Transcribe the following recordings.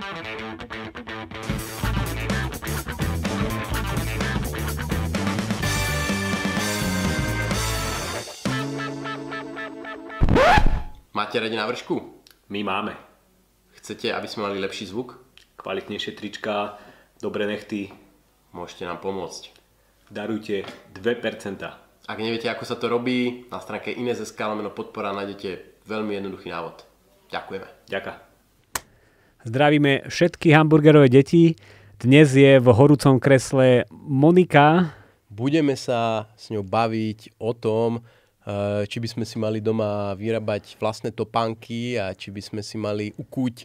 Máte radi vršku? My máme. Chcete, aby sme mali lepší zvuk? Kvalitnejšie trička, dobré nechty. Môžete nám pomôcť. Darujte 2%. Ak neviete, ako sa to robí, na stránke ines.sk lomeno podpora nájdete veľmi jednoduchý návod. Ďakujeme. Ďakujem. Zdravíme všetky hamburgerové deti. Dnes je v horúcom kresle Monika. Budeme sa s ňou baviť o tom, e, či by sme si mali doma vyrábať vlastné topánky a či by sme si mali ukúť e,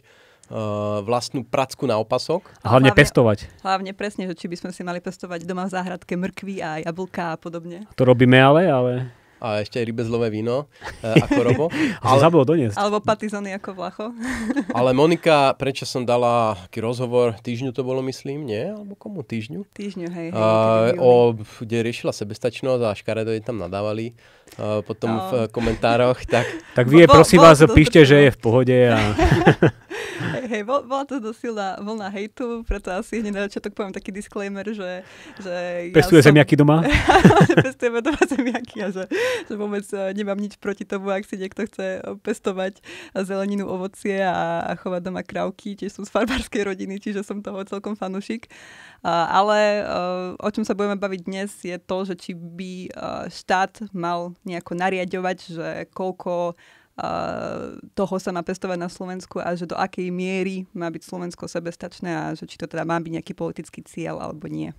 vlastnú pracku na opasok. A hlavne, hlavne pestovať. Hlavne presne, že či by sme si mali pestovať doma v záhradke mrkvy a jablka a podobne. To robíme ale, ale a ešte aj rybezlové víno e, ako Robo. ale, zabol doniesť. Alebo patizony ako Vlacho. ale Monika, prečo som dala aký rozhovor, týždňu to bolo myslím, nie? Alebo komu? Týždňu? Týždňu, hej. hej uh, o, kde riešila sebestačnosť a škaredo je tam nadávali uh, potom no. v uh, komentároch. Tak, tak vy je prosím vás, píšte, že je v pohode. A... hej, bol, bola to dosilná vlna hejtu, preto asi hneď na začiatok poviem taký disclaimer, že... že Pestuje ja som... zemiaky doma? Pestujeme doma zemiaky a že, že vôbec eh, nemám nič proti tomu, ak si niekto chce pestovať zeleninu, ovocie a, a chovať doma krávky. Tiež som z farbárskej rodiny, čiže som toho celkom fanušik. ale eh, o čom sa budeme baviť dnes je to, že či by štát mal nejako nariadovať, že koľko eh, toho sa má pestovať na Slovensku a že do akej miery má byť Slovensko sebestačné a že či to teda má byť nejaký politický cieľ alebo nie.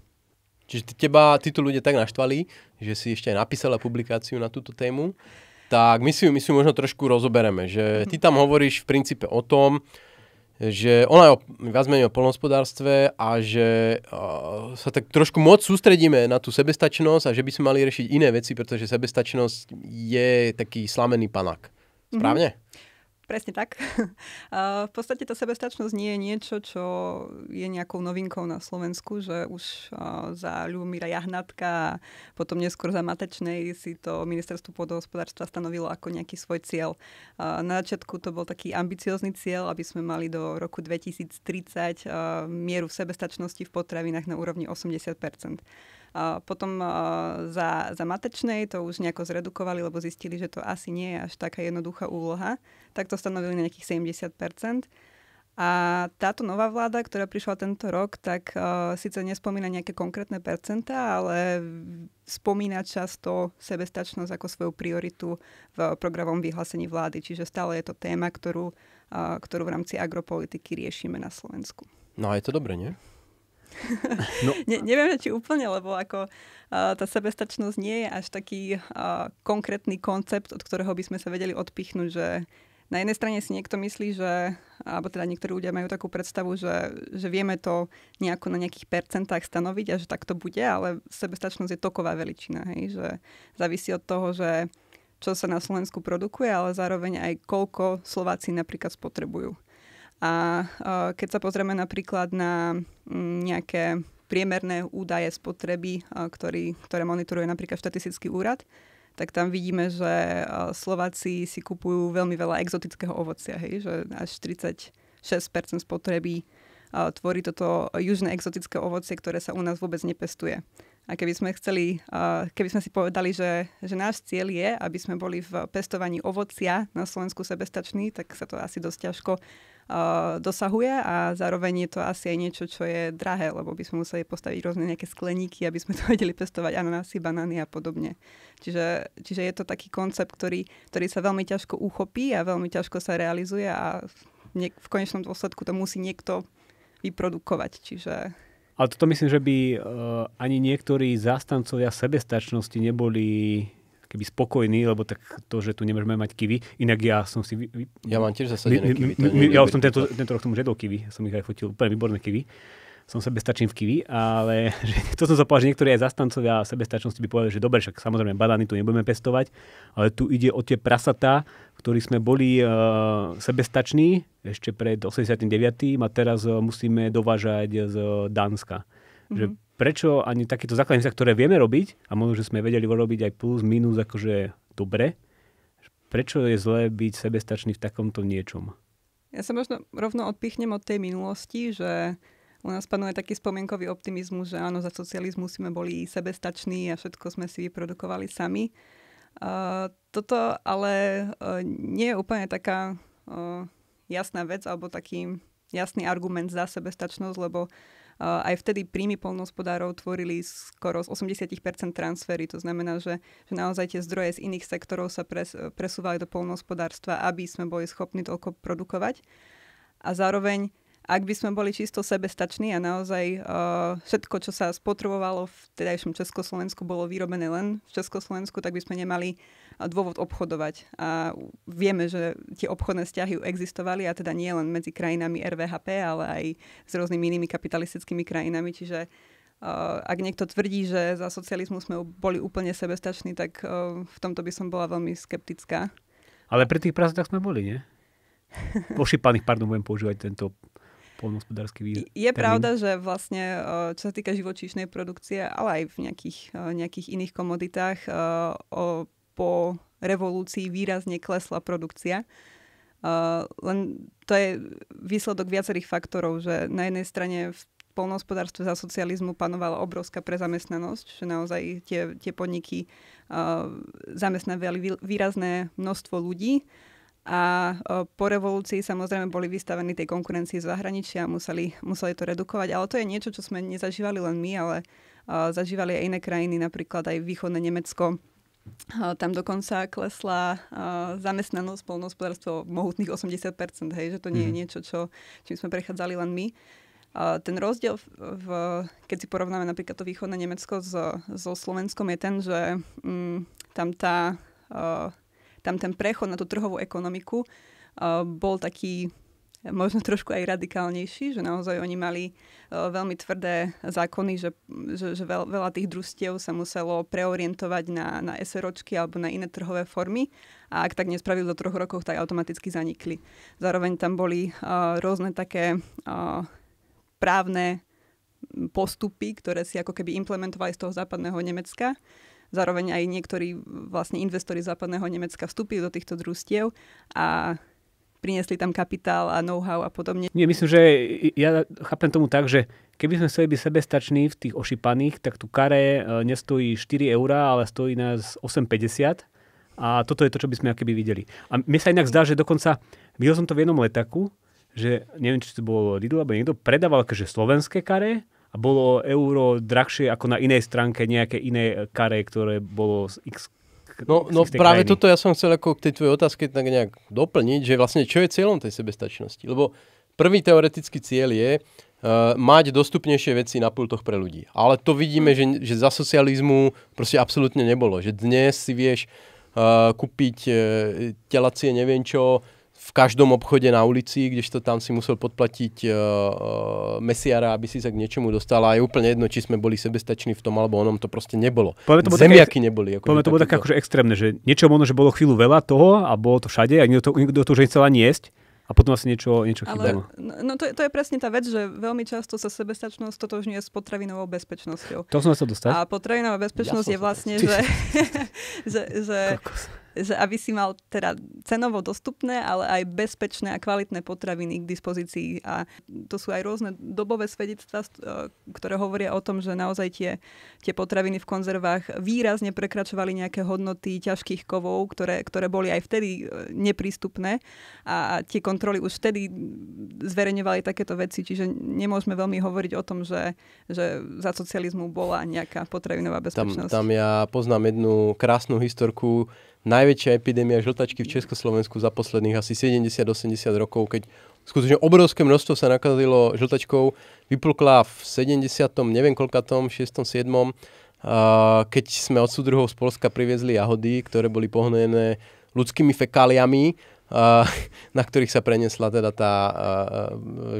Čiže teba títo ľudia tak naštvali, že si ešte aj napísala publikáciu na túto tému. Tak my si, ju možno trošku rozobereme, že ty tam hovoríš v princípe o tom, že ona je o, viac menej o polnospodárstve a že uh, sa tak trošku moc sústredíme na tú sebestačnosť a že by sme mali riešiť iné veci, pretože sebestačnosť je taký slamený panak. Mhm. Správne? Mm-hmm. Presne tak. A v podstate tá sebestačnosť nie je niečo, čo je nejakou novinkou na Slovensku, že už za Ľubomíra Jahnatka a potom neskôr za Matečnej si to ministerstvo pôdohospodárstva stanovilo ako nejaký svoj cieľ. A na začiatku to bol taký ambiciózny cieľ, aby sme mali do roku 2030 mieru sebestačnosti v potravinách na úrovni 80 potom za, za matečnej to už nejako zredukovali, lebo zistili, že to asi nie je až taká jednoduchá úloha. Tak to stanovili na nejakých 70 a táto nová vláda, ktorá prišla tento rok, tak uh, síce nespomína nejaké konkrétne percentá, ale spomína často sebestačnosť ako svoju prioritu v programovom vyhlásení vlády. Čiže stále je to téma, ktorú, uh, ktorú v rámci agropolitiky riešime na Slovensku. No a je to dobre, nie? No. ne, neviem, či úplne, lebo ako tá sebestačnosť nie je až taký uh, konkrétny koncept, od ktorého by sme sa vedeli odpichnúť, že na jednej strane si niekto myslí, že, alebo teda niektorí ľudia majú takú predstavu, že, že vieme to nejako na nejakých percentách stanoviť a že tak to bude, ale sebestačnosť je toková veličina, hej, že závisí od toho, že čo sa na Slovensku produkuje, ale zároveň aj koľko Slováci napríklad spotrebujú. A e, keď sa pozrieme napríklad na mm, nejaké priemerné údaje spotreby, e, ktorý, ktoré monitoruje napríklad štatistický úrad, tak tam vidíme, že e, Slováci si kupujú veľmi veľa exotického ovocia, hej, že až 36% spotreby tvorí toto južné exotické ovocie, ktoré sa u nás vôbec nepestuje. A keby sme chceli, keby sme si povedali, že, že náš cieľ je, aby sme boli v pestovaní ovocia na Slovensku sebestační, tak sa to asi dosť ťažko Eh, dosahuje a zároveň je to asi aj niečo, čo je drahé, lebo by sme museli postaviť rôzne nejaké skleníky, aby sme to vedeli pestovať ananasy, banány a podobne. Čiže, čiže je to taký koncept, ktorý, ktorý sa veľmi ťažko uchopí a veľmi ťažko sa realizuje a niek- v konečnom dôsledku to musí niekto vyprodukovať. Čiže ale toto myslím, že by uh, ani niektorí zastancovia sebestačnosti neboli keby spokojný, lebo tak to, že tu nemôžeme mať kivy. Inak ja som si... Vy, ja mám tiež zasadené kivy. ja som tento, tento rok tomu žedol kivy. Som ich aj fotil. Úplne výborné kivy. Som sebestačný v kivi, ale že, to som sa povedal, že niektorí aj zastancovia sebestačnosti by povedali, že dobre, však samozrejme banány tu nebudeme pestovať, ale tu ide o tie prasatá, ktorí sme boli uh, sebestační ešte pred 89. a teraz eh, musíme dovážať z Dánska. Mm-hmm. Že mhm prečo ani takéto základné veci, ktoré vieme robiť, a možno, že sme vedeli robiť aj plus, minus, akože dobre, prečo je zlé byť sebestačný v takomto niečom? Ja sa možno rovno odpichnem od tej minulosti, že u nás panuje taký spomienkový optimizmus, že áno, za socializmu sme boli sebestační a všetko sme si vyprodukovali sami. Uh, toto ale uh, nie je úplne taká uh, jasná vec alebo taký jasný argument za sebestačnosť, lebo uh, aj vtedy príjmy polnohospodárov tvorili skoro z 80% transfery, to znamená, že, že naozaj tie zdroje z iných sektorov sa pres, presúvali do polnohospodárstva, aby sme boli schopní toľko produkovať. A zároveň ak by sme boli čisto sebestační a naozaj uh, všetko, čo sa spotrebovalo v tedajšom Československu, bolo vyrobené len v Československu, tak by sme nemali dôvod obchodovať. A vieme, že tie obchodné vzťahy existovali a teda nie len medzi krajinami RVHP, ale aj s rôznymi inými kapitalistickými krajinami. Čiže Uh, ak niekto tvrdí, že za socializmu sme boli úplne sebestační, tak uh, v tomto by som bola veľmi skeptická. Ale pri tých prázdnach sme boli, nie? Pošipaných, pardon, budem používať tento polnohospodársky výraz. Je termín. pravda, že vlastne, čo sa týka živočíšnej produkcie, ale aj v nejakých, nejakých iných komoditách, o po revolúcii výrazne klesla produkcia. Uh, len to je výsledok viacerých faktorov, že na jednej strane v polnohospodárstve za socializmu panovala obrovská prezamestnanosť, že naozaj tie, tie podniky uh, zamestnávali výrazné množstvo ľudí a uh, po revolúcii samozrejme boli vystavení tej konkurencii z zahraničia a museli, museli to redukovať. Ale to je niečo, čo sme nezažívali len my, ale uh, zažívali aj iné krajiny, napríklad aj východné Nemecko, tam dokonca klesla zamestnanosť polnohospodárstvo mohutných 80%, hej, že to nie je mhm. niečo, čo, čím sme prechádzali len my. Ten rozdiel, v, v, keď si porovnáme napríklad to východné Nemecko so, so Slovenskom, je ten, že mm, tam, tá, uh, tam ten prechod na tú trhovú ekonomiku uh, bol taký možno trošku aj radikálnejší, že naozaj oni mali e, veľmi tvrdé zákony, že, že, že veľa tých družstiev sa muselo preorientovať na, na SROčky alebo na iné trhové formy a ak tak nespravili do troch rokov, tak automaticky zanikli. Zároveň tam boli uh, rôzne také uh, právne postupy, ktoré si ako keby implementovali z toho západného Nemecka, Zároveň aj niektorí vlastne investori západného Nemecka vstúpili do týchto družstiev a priniesli tam kapitál a know-how a podobne. Nie, myslím, že ja chápem tomu tak, že keby sme chceli byť sebestační v tých ošipaných, tak tu kare e, nestojí 4 eurá, ale stojí nás 8,50 a toto je to, čo by sme akéby videli. A mne sa inak zdá, že dokonca, videl som to v jednom letaku, že neviem, či to bolo Lidl, alebo niekto predával akéže slovenské kare a bolo euro drahšie ako na inej stránke nejaké iné kare, ktoré bolo z x No, no práve krajiny. toto ja som chcel ako k tej tvojej otázke tak nejak doplniť, že vlastne čo je cieľom tej sebestačnosti? Lebo prvý teoretický cieľ je uh, mať dostupnejšie veci na pultoch pre ľudí. Ale to vidíme, že, že za socializmu proste absolútne nebolo. Že dnes si vieš uh, kúpiť uh, telacie neviem čo, v každom obchode na ulici, kdežto tam si musel podplatiť uh, e, e, mesiara, aby si sa k niečomu dostal. A je úplne jedno, či sme boli sebestační v tom alebo onom, to proste nebolo. to Zemiaky neboli. Ako to bolo také akože extrémne, že niečo možno, že bolo chvíľu veľa toho a bolo to všade a nikto, to, niekto to už nechcel ani jesť. A potom asi niečo, niečo Ale, chýbalo. No, no to, je, to je presne tá vec, že veľmi často sa sebestačnosť totožňuje s potravinovou bezpečnosťou. To som sa dostal. A potravinová bezpečnosť ja je vlastne, že, že, že, že že aby si mal teda cenovo dostupné, ale aj bezpečné a kvalitné potraviny k dispozícii. A to sú aj rôzne dobové svedectvá, e, ktoré hovoria o tom, že naozaj tie, tie potraviny v konzervách výrazne prekračovali nejaké hodnoty ťažkých kovov, ktoré, ktoré boli aj vtedy e, neprístupné a tie kontroly už vtedy zverejňovali takéto veci, čiže nemôžeme veľmi hovoriť o tom, že, že za socializmu bola nejaká potravinová bezpečnosť. Tam, tam ja poznám jednu krásnu historku najväčšia epidémia žltačky v Československu za posledných asi 70-80 rokov, keď skutočne obrovské množstvo sa nakazilo žltačkou, vyplukla v 70. neviem koľkatom, 6. 7. keď sme od súdruhov z Polska priviezli jahody, ktoré boli pohnojené ľudskými fekáliami, na ktorých sa prenesla teda tá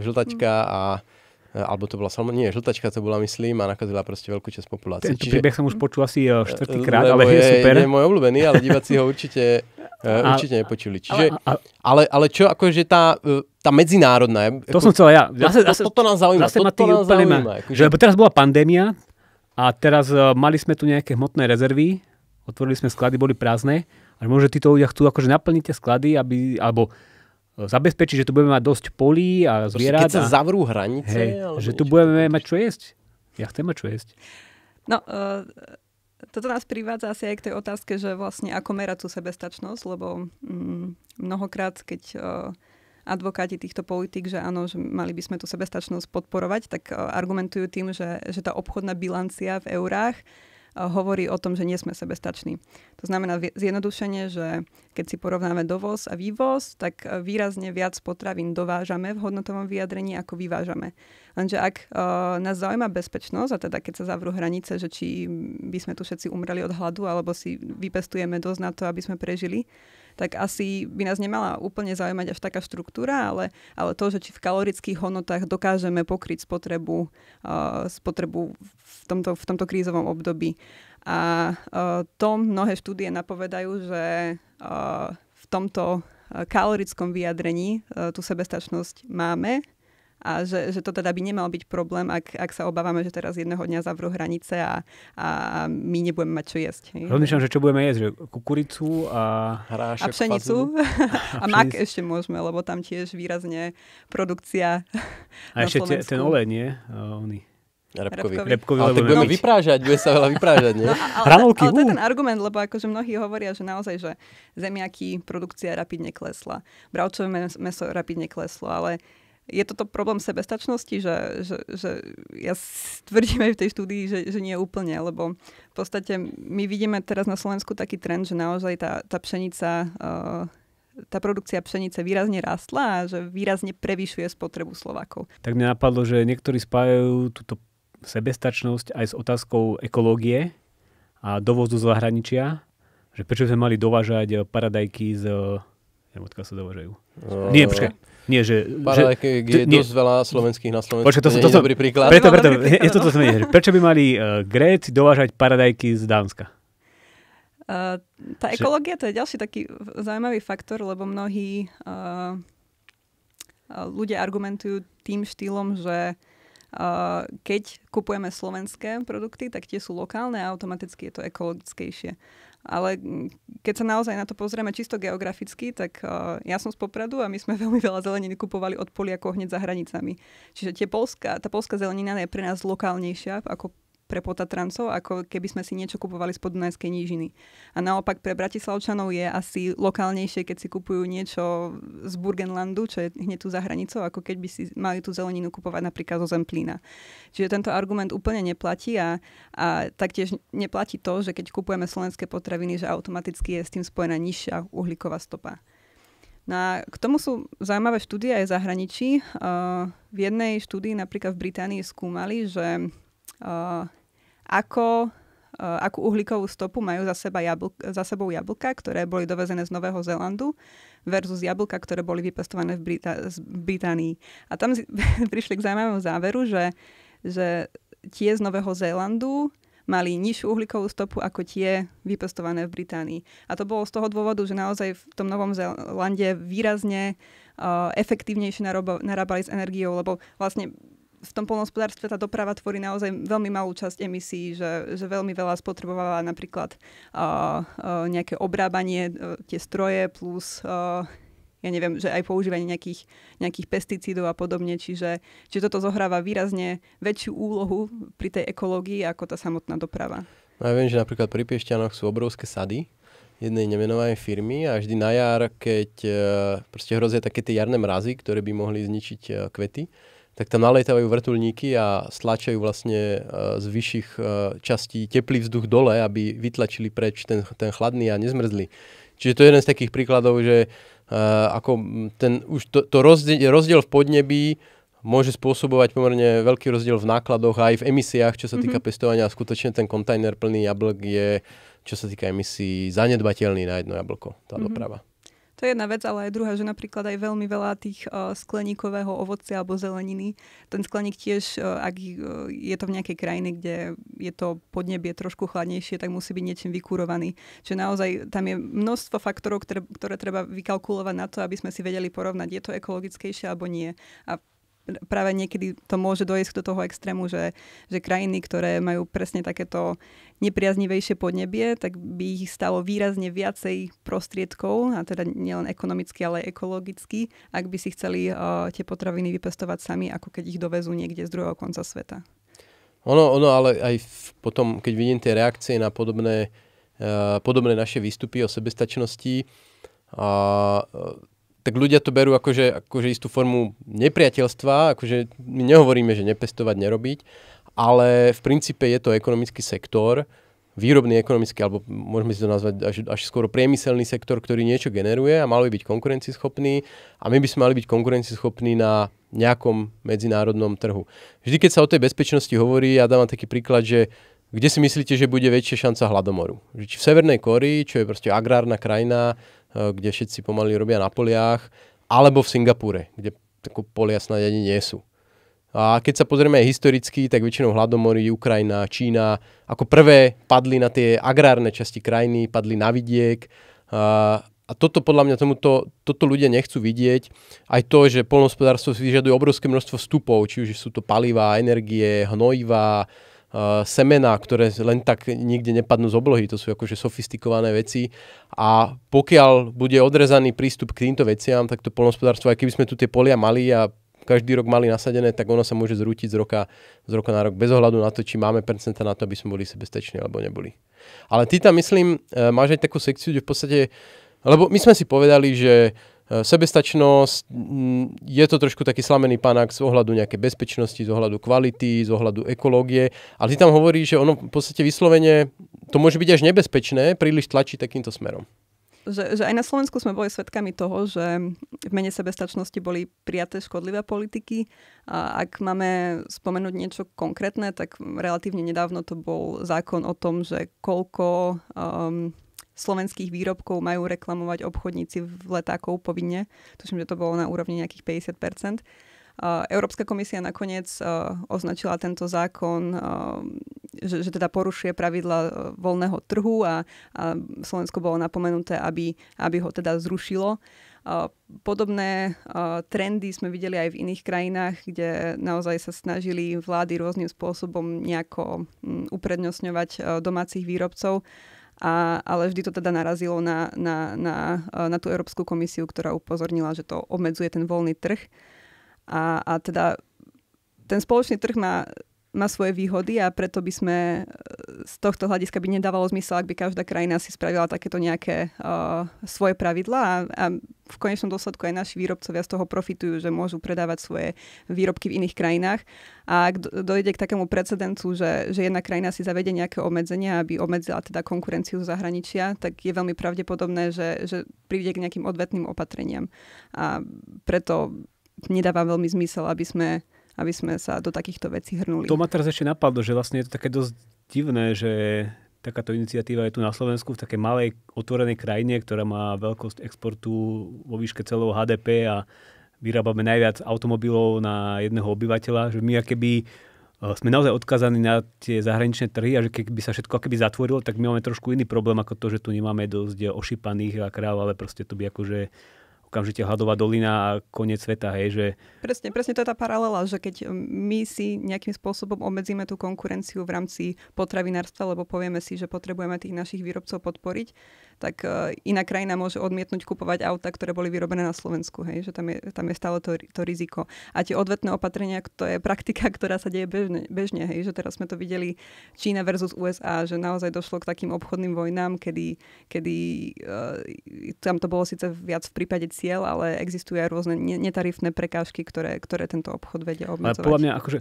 žltačka a E, alebo to bola Salmo, nie, žltačka to bola, myslím, a nakazila proste veľkú časť populácie. Tento Čiže, príbeh som už počul asi e, e, štvrtýkrát, ale je, je super. Je môj obľúbený, ale diváci ho určite, a, určite nepočuli. Čiže, a, a, ale, ale čo, akože tá, tá medzinárodná... To ako, som chcel ja. Zase, to, zase, toto nás zaujíma. Zase toto nás zaujíma. Akože... že, teraz bola pandémia a teraz uh, mali sme tu nejaké hmotné rezervy, otvorili sme sklady, boli prázdne. A možno títo ľudia chcú akože naplniť tie sklady, aby, alebo zabezpečiť, že tu budeme mať dosť polí a zvierat. Keď sa zavrú hranice. Hej, že tu budeme mať čo jesť. Ja chcem mať čo jesť. No, uh, toto nás privádza asi aj k tej otázke, že vlastne ako merať tú sebestačnosť, lebo mm, mnohokrát, keď uh, advokáti týchto politik, že áno, že mali by sme tú sebestačnosť podporovať, tak e, argumentujú tým, že, že tá obchodná bilancia v eurách hovorí o tom, že nie sme sebestační. To znamená zjednodušenie, že keď si porovnáme dovoz a vývoz, tak e, výrazne viac potravín dovážame v hodnotovom vyjadrení, ako vyvážame. Lenže ak e, nás zaujíma bezpečnosť, a teda keď sa zavrú hranice, že či by sme tu všetci umreli od hladu, alebo si vypestujeme dosť na to, aby sme prežili, tak asi by nás nemala úplne zaujímať až taká štruktúra, ale, ale to, že či v kalorických hodnotách dokážeme pokryť spotrebu, uh, spotrebu v, tomto, v tomto krízovom období. A uh, to mnohé štúdie napovedajú, že uh, v tomto kalorickom vyjadrení tú sebestačnosť máme, a že, že to teda by nemal byť problém, ak, ak sa obávame, že teraz jedného dňa zavrú hranice a, a my nebudeme mať čo jesť. Rozmýšľam, že čo budeme jesť, že kukuricu a hrášek. a pšenicu. a, a mak ešte môžeme, lebo tam tiež výrazne produkcia A ešte te, ten olej, nie? Oni. Repkovi. Repkovi. Repkovi, Ale tak budeme no, vyprážať, bude sa veľa vyprážať, nie? No, ale, ale to je ten argument, lebo akože mnohí hovoria, že naozaj, že zemiaky produkcia rapidne klesla. Bravčové meso rapidne kleslo, ale je toto problém sebestačnosti, že, že, že ja tvrdím aj v tej štúdii, že, že nie úplne, lebo v podstate my vidíme teraz na Slovensku taký trend, že naozaj tá, tá pšenica, eh, tá produkcia pšenice výrazne rastla a že výrazne prevyšuje spotrebu Slovákov. Tak mi napadlo, že niektorí spájajú túto sebestačnosť aj s otázkou ekológie a dovozu z zahraničia, že prečo sme mali dovážať paradajky z Neviem, odkiaľ sa dovážajú. No, Nie, no. počkaj. Nie, že... že je nie, dosť veľa slovenských na Slovensku. Počkaj, to, to, to, to, dobrý príklad. Preto, preto, je to, to som Prečo by mali uh, Gréci dovážať paradajky z Dánska? Uh, tá ekológia to je ďalší taký zaujímavý faktor, lebo mnohí uh, ľudia argumentujú tým štýlom, že uh, keď kupujeme slovenské produkty, tak tie sú lokálne a automaticky je to ekologickejšie ale keď sa naozaj na to pozrieme čisto geograficky, tak uh, ja som z Popradu a my sme veľmi veľa zeleniny kupovali od Poliakov hneď za hranicami. Čiže tie Polska, tá polská zelenina je pre nás lokálnejšia ako pre Potatrancov, ako keby sme si niečo kupovali z podunajskej nížiny. A naopak pre Bratislavčanov je asi lokálnejšie, keď si kupujú niečo z Burgenlandu, čo je hneď tu za hranicou, ako keď by si mali tú zeleninu kupovať napríklad zo Zemplína. Čiže tento argument úplne neplatí a, a taktiež neplatí to, že keď kupujeme slovenské potraviny, že automaticky je s tým spojená nižšia uhlíková stopa. No a k tomu sú zaujímavé štúdie aj v zahraničí. Uh, v jednej štúdii napríklad v Británii skúmali, že uh, ako eh, akú uhlíkovú stopu majú za, seba jabl- za sebou jablka, ktoré boli dovezené z Nového Zélandu versus jablka, ktoré boli vypestované v, Brita- z Británii. A tam z- prišli k zaujímavému záveru, že, že tie z Nového Zélandu mali nižšiu uhlíkovú stopu ako tie vypestované v Británii. A to bolo z toho dôvodu, že naozaj v tom Novom Zélande výrazne uh, efektívnejšie narobo- narábali s energiou, lebo vlastne v tom polnohospodárstve tá doprava tvorí naozaj veľmi malú časť emisí, že, že veľmi veľa spotrebovala napríklad uh, uh, nejaké obrábanie, uh, tie stroje plus uh, ja neviem, že aj používanie nejakých, nejakých pesticídov a podobne, čiže, čiže toto zohráva výrazne väčšiu úlohu pri tej ekológii ako tá samotná doprava. No ja viem, že napríklad pri Piešťanoch sú obrovské sady, jednej nemenovanej firmy a vždy na jar, keď e, proste hrozia také tie jarné mrazy, ktoré by mohli zničiť kvety, tak tam nalietávajú vrtulníky a stlačajú vlastne e, z vyšších e, častí teplý vzduch dole, aby vytlačili preč ten, ten chladný a nezmrzli. Čiže to je jeden z takých príkladov, že e, ako ten, už to, to rozdiel, rozdiel v podnebí môže spôsobovať pomerne veľký rozdiel v nákladoch a aj v emisiách, čo sa mhm. týka mm-hmm. pestovania. A skutočne ten kontajner plný jablk je, čo sa týka emisí, zanedbateľný na jedno jablko, tá mm-hmm. doprava. To je jedna vec, ale aj druhá, že napríklad aj veľmi veľa tých uh, skleníkového ovocia alebo zeleniny. Ten skleník tiež, uh, ak e, je to v nejakej krajine, kde je to podnebie trošku chladnejšie, tak musí byť niečím vykurovaný. Čiže naozaj tam je množstvo faktorov, ktoré, ktoré treba vykalkulovať na to, aby sme si vedeli porovnať, je to ekologickejšie alebo nie. A práve niekedy to môže dojsť do toho extrému, že, že krajiny, ktoré majú presne takéto nepriaznivejšie podnebie, tak by ich stalo výrazne viacej prostriedkov, a teda nielen ekonomicky, ale aj ekologicky, ak by si chceli uh, tie potraviny vypestovať sami, ako keď ich dovezú niekde z druhého konca sveta. Ono, ono ale aj v, potom, keď vidím tie reakcie na podobné, uh, podobné naše výstupy o sebestačnosti, a uh, tak ľudia to berú akože, akože istú formu nepriateľstva, akože my nehovoríme, že nepestovať, nerobiť, ale v princípe je to ekonomický sektor, výrobný ekonomický, alebo môžeme si to nazvať až, až skoro priemyselný sektor, ktorý niečo generuje a mal by byť konkurencieschopný a my by sme mali byť konkurencieschopní na nejakom medzinárodnom trhu. Vždy, keď sa o tej bezpečnosti hovorí, ja dávam taký príklad, že kde si myslíte, že bude väčšia šanca hladomoru? Či v Severnej Kórii, čo je proste agrárna krajina, Eh, kde všetci pomaly robia na poliach, alebo v Singapúre, kde takú polia snáď ani nie sú. A keď sa pozrieme aj historicky, tak väčšinou hladomory, Ukrajina, Čína ako prvé padli na tie agrárne časti krajiny, padli na vidiek. A, a toto podľa mňa tomuto, toto ľudia nechcú vidieť. Aj to, že polnospodárstvo si vyžaduje obrovské množstvo vstupov, či už sú to palivá, energie, hnojivá, Eh, semená, ktoré len tak nikde nepadnú z oblohy. To sú akože sofistikované veci. A pokiaľ bude odrezaný prístup k týmto veciam, tak to polnospodárstvo, aj keby sme tu tie polia mali a každý rok mali nasadené, tak ono sa môže zrútiť z roka, z roka na rok bez ohľadu na to, či máme percenta na to, aby sme boli sebestační alebo neboli. Ale ty tam, myslím, eh, máš aj takú sekciu, kde v podstate... Lebo my sme si povedali, že Eh, sebestačnosť, mm, je to trošku taký slamený panák z ohľadu nejakej bezpečnosti, z ohľadu kvality, z ohľadu ekológie, ale ty tam hovorí, že ono v podstate vyslovene, to môže byť až nebezpečné, príliš tlačí takýmto smerom. Že, že aj na Slovensku sme boli svedkami toho, že v mene sebestačnosti boli prijaté škodlivé politiky. A ak máme spomenúť niečo konkrétne, tak relatívne nedávno to bol zákon o tom, že koľko um, slovenských výrobkov majú reklamovať obchodníci v letákov povinne. Tuším, že to bolo na úrovni nejakých 50 Európska komisia nakoniec označila tento zákon, že, že teda porušuje pravidla e, voľného trhu a, a Slovensko bolo napomenuté, aby, aby ho teda zrušilo. Podobné trendy sme videli aj v iných krajinách, kde naozaj sa snažili vlády rôznym spôsobom nejako uprednostňovať e, domácich výrobcov. A, ale vždy to teda narazilo na, na, na, e, na tú Európsku komisiu, ktorá upozornila, že to obmedzuje ten voľný trh. A, a teda ten spoločný trh má má svoje výhody a preto by sme e, z tohto hľadiska by nedávalo zmysel, ak by každá krajina si spravila takéto nejaké uh, svoje pravidlá a, a v konečnom dôsledku aj naši výrobcovia z toho profitujú, že môžu predávať svoje výrobky v iných krajinách. A ak dojde k takému precedencu, že, že jedna krajina si zavede nejaké obmedzenia, aby obmedzila teda konkurenciu zahraničia, tak je veľmi pravdepodobné, že, že príde k nejakým odvetným opatreniam. A preto nedáva veľmi zmysel, aby sme uh, aby sme sa do takýchto vecí hrnuli. To ma teraz ešte napadlo, že vlastne je to také dosť divné, že takáto iniciatíva je tu na Slovensku v takej malej otvorenej krajine, ktorá má veľkosť exportu vo výške celého HDP a vyrábame najviac automobilov na jedného obyvateľa, že my keby e, sme naozaj odkazaní na tie zahraničné trhy a že keby sa všetko keby zatvorilo, tak my máme trošku iný problém ako to, že tu nemáme dosť ošípaných a kráv, ale proste to by akože okamžite hladová dolina a koniec sveta, hej, že... Presne, presne to je tá paralela, že keď my si nejakým spôsobom obmedzíme tú konkurenciu v rámci potravinárstva, lebo povieme si, že potrebujeme tých našich výrobcov podporiť, tak e, iná krajina môže odmietnúť kupovať auta, ktoré boli vyrobené na Slovensku, hej, že tam je, tam je stále to, to riziko. A tie odvetné opatrenia, to je praktika, ktorá sa deje bežne, bežne, hej, že teraz sme to videli Čína versus USA, že naozaj došlo k takým obchodným vojnám, kedy, kedy uh, tam to bolo síce viac v prípade cieľ, ale existujú aj rôzne netarifné prekážky, ktoré, ktoré tento obchod vedia obmedzovať. Ale podľa mňa, akože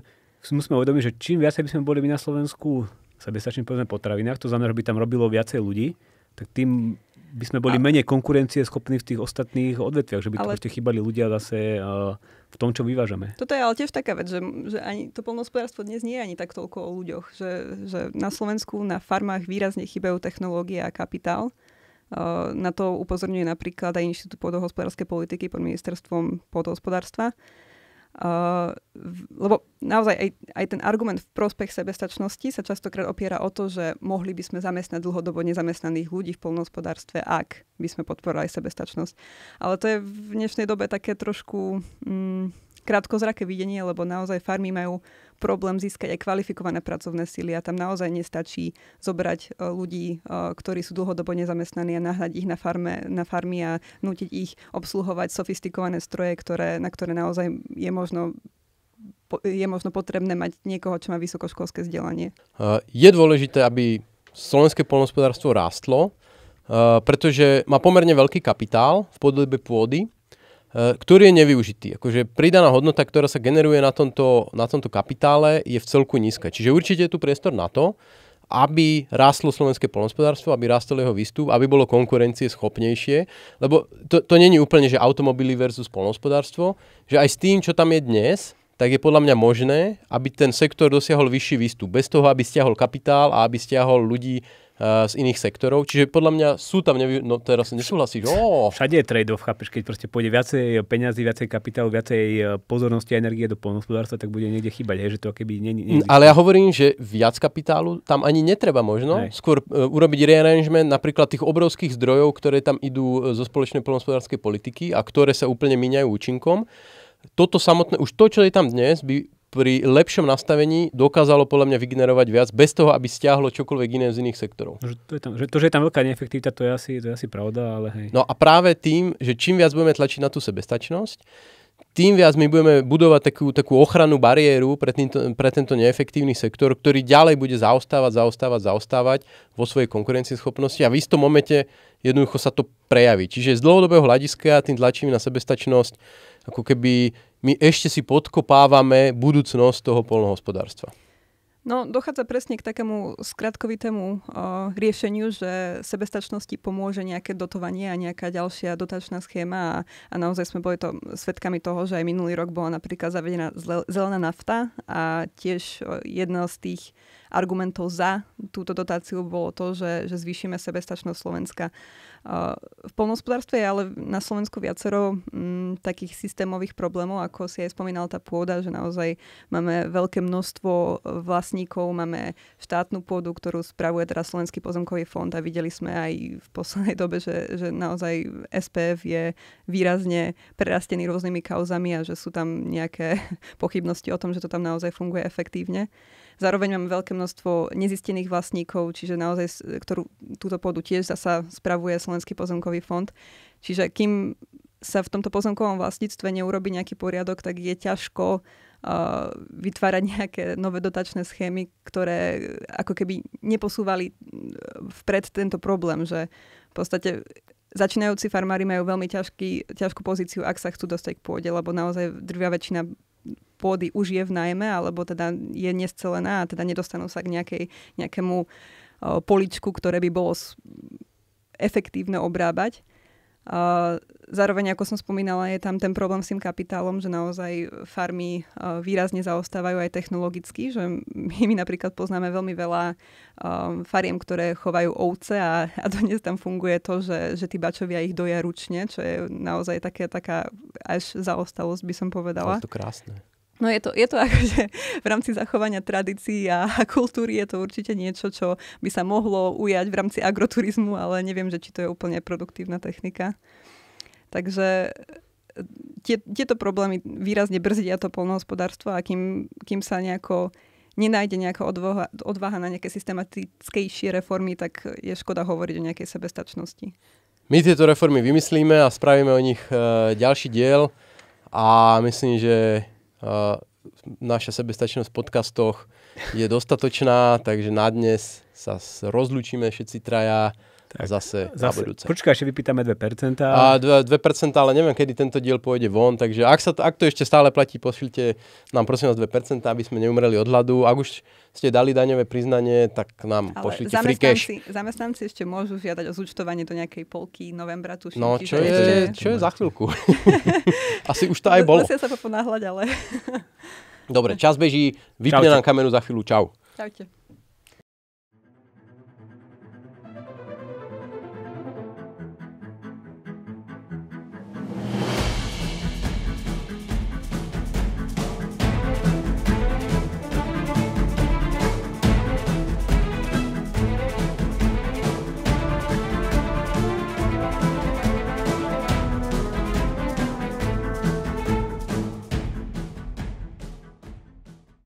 musíme uvedomiť, že čím viacej by sme boli my na Slovensku sa sebestačným povedzme potravinách, to znamená, že by tam robilo viacej ľudí, tak tým by sme boli a... menej konkurencie schopní v tých ostatných odvetviach, že by ale... ešte chýbali ľudia zase uh, v tom, čo vyvážame. Toto je ale tiež taká vec, že, že ani to polnohospodárstvo dnes nie je ani tak toľko o ľuďoch, že, že na Slovensku na farmách výrazne chýbajú technológie a kapitál na to upozorňuje napríklad aj Inštitút podohospodárskej politiky pod ministerstvom podhospodárstva. lebo naozaj aj, aj ten argument v prospech sebestačnosti sa častokrát opiera o to, že mohli by sme zamestnať dlhodobo nezamestnaných ľudí v polnohospodárstve, ak by sme podporovali sebestačnosť. Ale to je v dnešnej dobe také trošku... Mm, krátkozraké videnie, lebo naozaj farmy majú problém získať aj kvalifikované pracovné síly a tam naozaj nestačí zobrať e, ľudí, e, ktorí sú dlhodobo nezamestnaní a nahrať ich na, farme, na farmy a nutiť ich obsluhovať sofistikované stroje, ktoré, na ktoré naozaj je možno je možno potrebné mať niekoho, čo má vysokoškolské vzdelanie. E, je dôležité, aby slovenské polnospodárstvo rástlo, pretože má pomerne veľký kapitál v podobe pôdy, Eh, ktorý je nevyužitý. Akože pridaná hodnota, ktorá sa generuje na tomto, na tomto kapitále, je v celku nízka. Čiže určite je tu priestor na to, aby rástlo slovenské polnospodárstvo, aby rástol jeho výstup, aby bolo konkurencie schopnejšie, lebo to, to není úplne, že automobily versus polnospodárstvo, že aj s tým, čo tam je dnes, tak je podľa mňa možné, aby ten sektor dosiahol vyšší výstup, bez toho, aby stiahol kapitál a aby stiahol ľudí Eh, z iných sektorov. Čiže podľa mňa sú tam, nevy... no teraz nesúhlasíš. Oh. Všade je trade-off, chápeš, keď proste pôjde viacej eh, peňazí, viacej kapitálu, viacej eh, pozornosti a energie do polnohospodárstva, tak bude niekde chýbať, hej, že to keby nie, nie, Ale ja hovorím, že viac kapitálu tam ani netreba možno. Hej. Skôr uh, urobiť rearrangement napríklad tých obrovských zdrojov, ktoré tam idú zo spoločnej polnohospodárskej politiky a ktoré sa úplne míňajú účinkom toto samotné, už to, čo je tam dnes, by pri lepšom nastavení dokázalo podľa mňa vygenerovať viac bez toho, aby stiahlo čokoľvek iné z iných sektorov. Že to, je tam, že to, že je tam veľká neefektivita, to je asi, to je asi pravda, ale hej. No a práve tým, že čím viac budeme tlačiť na tú sebestačnosť, tým viac my budeme budovať takú, takú ochranu bariéru pre, týmto, pre tento neefektívny sektor, ktorý ďalej bude zaostávať, zaostávať, zaostávať vo svojej konkurencieschopnosti a v istom momente jednoducho sa to prejaví. Čiže z dlhodobého hľadiska tým tlačím na sebestačnosť ako keby my ešte si podkopávame budúcnosť toho polnohospodárstva. No, dochádza presne k takému skratkovitému uh, riešeniu, že sebestačnosti pomôže nejaké dotovanie a nejaká ďalšia dotačná schéma a, a naozaj sme boli to svedkami toho, že aj minulý rok bola napríklad zavedená zelená nafta a tiež eh, jedna z tých argumentov za túto dotáciu bolo to, že, že zvýšime sebestačnosť Slovenska v polnospodárstve je ale na Slovensku viacero m, mm, takých systémových problémov, ako si aj spomínala tá pôda, že naozaj máme veľké množstvo vlastníkov, máme štátnu pôdu, ktorú spravuje teraz Slovenský pozemkový fond a videli sme aj v poslednej dobe, že, že naozaj SPF je výrazne prerastený rôznymi kauzami a že sú tam nejaké pochybnosti o tom, že to tam naozaj funguje efektívne. Zároveň máme veľké množstvo nezistených vlastníkov, čiže naozaj, ktorú túto pôdu tiež zasa spravuje Slovenský pozemkový fond. Čiže kým sa v tomto pozemkovom vlastníctve neurobi nejaký poriadok, tak je ťažko uh, vytvárať nejaké nové dotačné schémy, ktoré eh, ako keby neposúvali vpred tento problém, že v podstate začínajúci farmári majú veľmi ťažký, ťažkú pozíciu, ak sa chcú dostať k pôde, lebo naozaj drvia väčšina pôdy už je v najme, alebo teda je nescelená a teda nedostanú sa k nejakej, nejakému e, poličku, ktoré by bolo efektívne obrábať Zároveň, ako som spomínala, je tam ten problém s tým kapitálom, že naozaj farmy výrazne zaostávajú aj technologicky, že my, my napríklad poznáme veľmi veľa fariem, ktoré chovajú ovce a, a dnes tam funguje to, že, že tí bačovia ich doja ručne, čo je naozaj také, taká až zaostalosť, by som povedala. Ale to krásne. No je to, je to akože v rámci zachovania tradícií a kultúry je to určite niečo, čo by sa mohlo ujať v rámci agroturizmu, ale neviem, že či to je úplne produktívna technika. Takže e, tie, tieto problémy výrazne brzdia to polnohospodárstvo a kým, kým sa nejako nenájde nejaká odvaha, odvaha na nejaké systematickejšie reformy, tak je škoda hovoriť o nejakej sebestačnosti. My tieto reformy vymyslíme a spravíme o nich e, ďalší diel a myslím, že naša sebestačnosť v podcastoch je dostatočná, takže na dnes sa rozlučíme všetci traja. Tak, zase, zase na budúce. Počkaj, ešte vypýtame 2%. A 2%, 2%, ale neviem, kedy tento diel pôjde von, takže ak, sa to, ak to ešte stále platí, pošlite nám prosím vás 2%, aby sme neumreli od hladu. Ak už ste dali daňové priznanie, tak nám ale pošlite free cash. Zamestnanci ešte môžu žiadať o zúčtovanie do nejakej polky novembra, tuším. No, čo je, ešte... čo je za chvíľku. Asi už to aj bolo. Musia sa poponáhľať, ale... Dobre, čas beží. Vypne Čaute. nám kameru za chvíľu. Čau. Čaute.